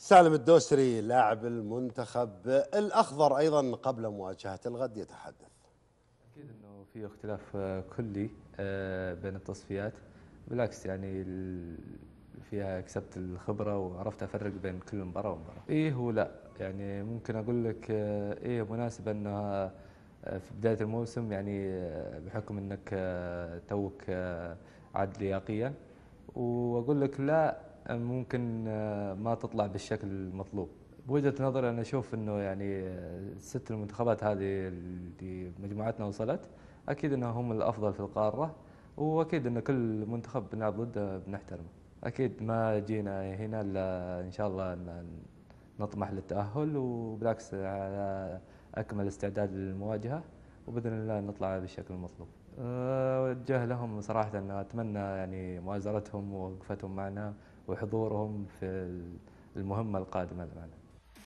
سالم الدوسري لاعب المنتخب الأخضر أيضا قبل مواجهة الغد يتحدث أكيد أنه في اختلاف آه، كلي آه، بين التصفيات بالعكس يعني فيها كسبت الخبره وعرفت افرق بين كل مباراه ومباراه. ايه ولا يعني ممكن اقول لك آه، ايه مناسبه انها في بدايه الموسم يعني بحكم انك توك عاد لياقيا واقول لك لا ممكن آه، ما تطلع بالشكل المطلوب بوجهه نظري انا اشوف انه يعني الست آه، المنتخبات هذه اللي مجموعتنا وصلت اكيد انهم هم الافضل في القاره واكيد ان كل منتخب بنلعب ضده بنحترمه اكيد ما جينا هنا الا ان شاء الله نطمح للتاهل وبالعكس على اكمل استعداد للمواجهه وباذن الله نطلع بالشكل المطلوب. أه، وجه لهم صراحه أن اتمنى يعني مؤازرتهم ووقفتهم معنا وحضورهم في المهمه القادمه معنا.